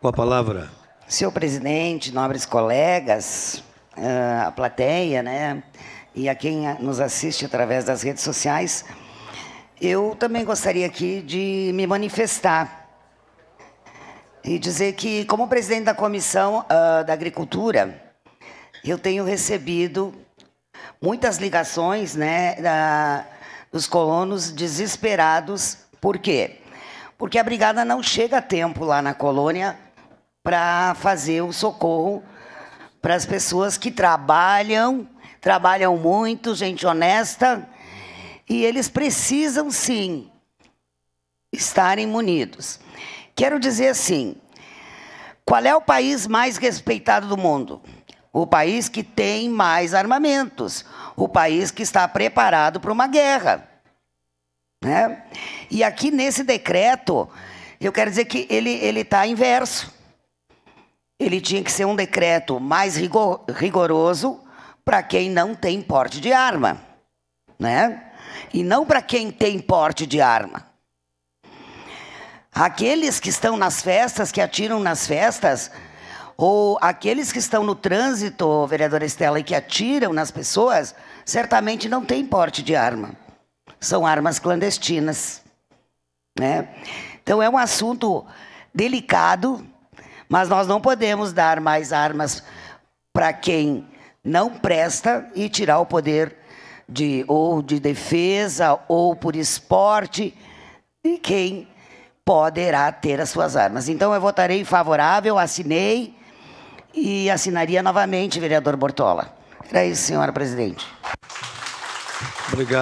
Com a palavra. Senhor presidente, nobres colegas, eh, a plateia, né? E a quem nos assiste através das redes sociais, eu também gostaria aqui de me manifestar e dizer que, como presidente da Comissão ah, da Agricultura, eu tenho recebido muitas ligações né, da, dos colonos desesperados. Por quê? Porque a brigada não chega a tempo lá na colônia para fazer o socorro para as pessoas que trabalham, trabalham muito, gente honesta, e eles precisam sim estarem munidos. Quero dizer assim, qual é o país mais respeitado do mundo? O país que tem mais armamentos, o país que está preparado para uma guerra. Né? E aqui nesse decreto, eu quero dizer que ele está inverso ele tinha que ser um decreto mais rigor, rigoroso para quem não tem porte de arma, né? E não para quem tem porte de arma. Aqueles que estão nas festas, que atiram nas festas, ou aqueles que estão no trânsito, vereadora Estela, e que atiram nas pessoas, certamente não têm porte de arma. São armas clandestinas. Né? Então é um assunto delicado, mas nós não podemos dar mais armas para quem não presta e tirar o poder de ou de defesa ou por esporte de quem poderá ter as suas armas. Então eu votarei favorável, assinei e assinaria novamente, vereador Bortola. Era isso, senhora presidente. Obrigado.